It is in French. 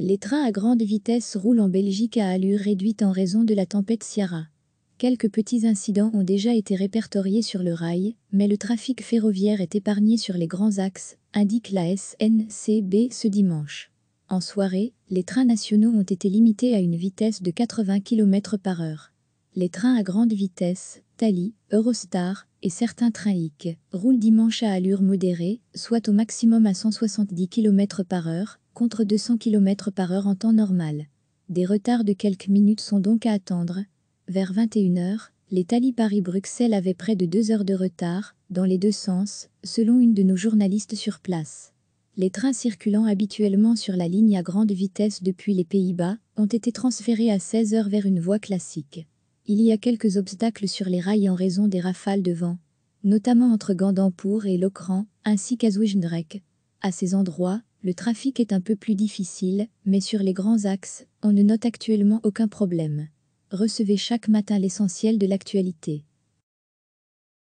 Les trains à grande vitesse roulent en Belgique à allure réduite en raison de la tempête Ciara. Quelques petits incidents ont déjà été répertoriés sur le rail, mais le trafic ferroviaire est épargné sur les grands axes, indique la SNCB ce dimanche. En soirée, les trains nationaux ont été limités à une vitesse de 80 km par heure. Les trains à grande vitesse, Thalys, Eurostar et certains trains IC roulent dimanche à allure modérée, soit au maximum à 170 km par heure, contre 200 km par heure en temps normal. Des retards de quelques minutes sont donc à attendre. Vers 21h, les Paris-Bruxelles avaient près de deux heures de retard, dans les deux sens, selon une de nos journalistes sur place. Les trains circulant habituellement sur la ligne à grande vitesse depuis les Pays-Bas ont été transférés à 16 h vers une voie classique. Il y a quelques obstacles sur les rails en raison des rafales de vent, notamment entre Gandampour et Locran, ainsi qu'à Zwijndrecht. À ces endroits, le trafic est un peu plus difficile, mais sur les grands axes, on ne note actuellement aucun problème. Recevez chaque matin l'essentiel de l'actualité.